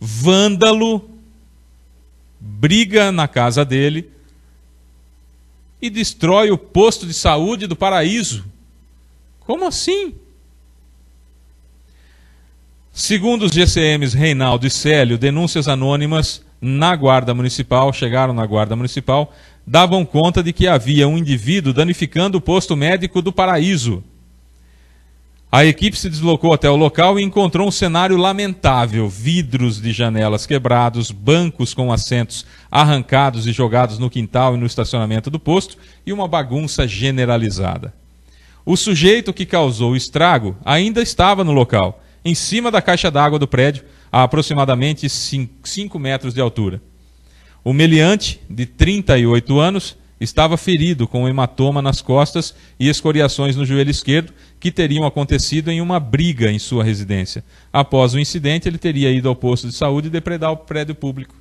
vândalo, briga na casa dele e destrói o posto de saúde do paraíso. Como assim? Segundo os GCMs Reinaldo e Célio, denúncias anônimas na Guarda Municipal, chegaram na Guarda Municipal, davam conta de que havia um indivíduo danificando o posto médico do Paraíso. A equipe se deslocou até o local e encontrou um cenário lamentável: vidros de janelas quebrados, bancos com assentos arrancados e jogados no quintal e no estacionamento do posto e uma bagunça generalizada. O sujeito que causou o estrago ainda estava no local, em cima da caixa d'água do prédio, a aproximadamente 5 metros de altura. O meliante, de 38 anos, estava ferido com um hematoma nas costas e escoriações no joelho esquerdo, que teriam acontecido em uma briga em sua residência. Após o incidente, ele teria ido ao posto de saúde e depredar o prédio público.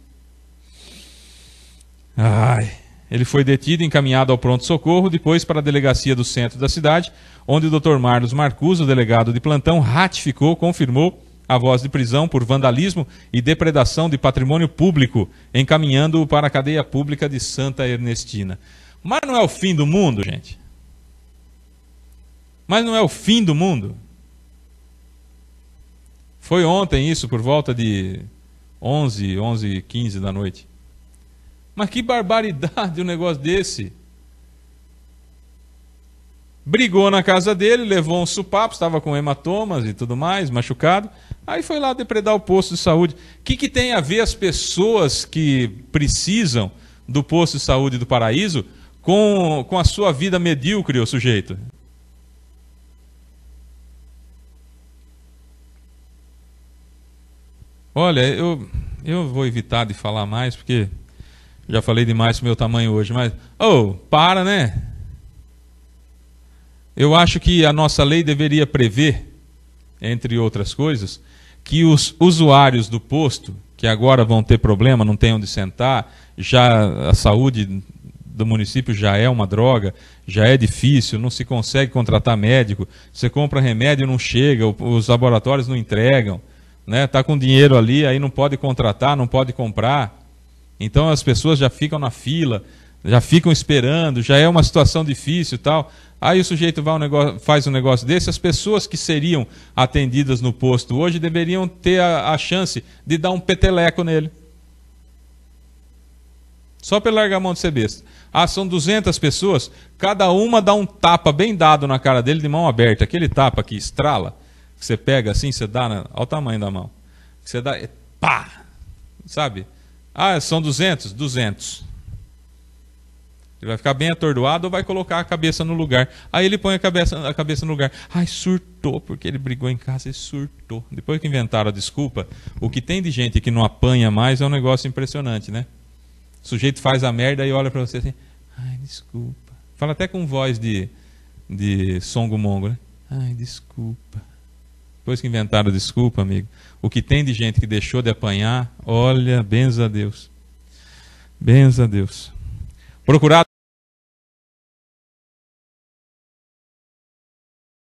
Ai. Ele foi detido e encaminhado ao pronto-socorro, depois para a delegacia do centro da cidade, onde o Dr. Marlos Marcus, o delegado de plantão, ratificou, confirmou à voz de prisão por vandalismo e depredação de patrimônio público, encaminhando-o para a cadeia pública de Santa Ernestina. Mas não é o fim do mundo, gente. Mas não é o fim do mundo. Foi ontem isso, por volta de 11, 11 15 da noite. Mas que barbaridade um negócio desse brigou na casa dele, levou um supapo, estava com hematomas e tudo mais, machucado. Aí foi lá depredar o posto de saúde. O que, que tem a ver as pessoas que precisam do posto de saúde do paraíso com, com a sua vida medíocre, o sujeito? Olha, eu, eu vou evitar de falar mais, porque já falei demais o meu tamanho hoje, mas. oh, para, né? Eu acho que a nossa lei deveria prever, entre outras coisas, que os usuários do posto, que agora vão ter problema, não tem onde sentar, já a saúde do município já é uma droga, já é difícil, não se consegue contratar médico, você compra remédio não chega, os laboratórios não entregam, né? Tá com dinheiro ali, aí não pode contratar, não pode comprar. Então as pessoas já ficam na fila, já ficam esperando, já é uma situação difícil tal. Aí o sujeito vai um negócio, faz um negócio desse, as pessoas que seriam atendidas no posto hoje deveriam ter a, a chance de dar um peteleco nele. Só pelo largar a mão de ser besta. Ah, são 200 pessoas, cada uma dá um tapa bem dado na cara dele de mão aberta. Aquele tapa que estrala, que você pega assim, você dá, né? olha o tamanho da mão. você dá, é pá, sabe? Ah, são 200? 200. Ele vai ficar bem atordoado ou vai colocar a cabeça no lugar. Aí ele põe a cabeça, a cabeça no lugar. Ai, surtou, porque ele brigou em casa e surtou. Depois que inventaram a desculpa, o que tem de gente que não apanha mais é um negócio impressionante, né? O sujeito faz a merda e olha para você assim, ai, desculpa. Fala até com voz de, de songo-mongo, né? Ai, desculpa. Depois que inventaram a desculpa, amigo, o que tem de gente que deixou de apanhar, olha, benza a Deus. Benza a Deus. Procurado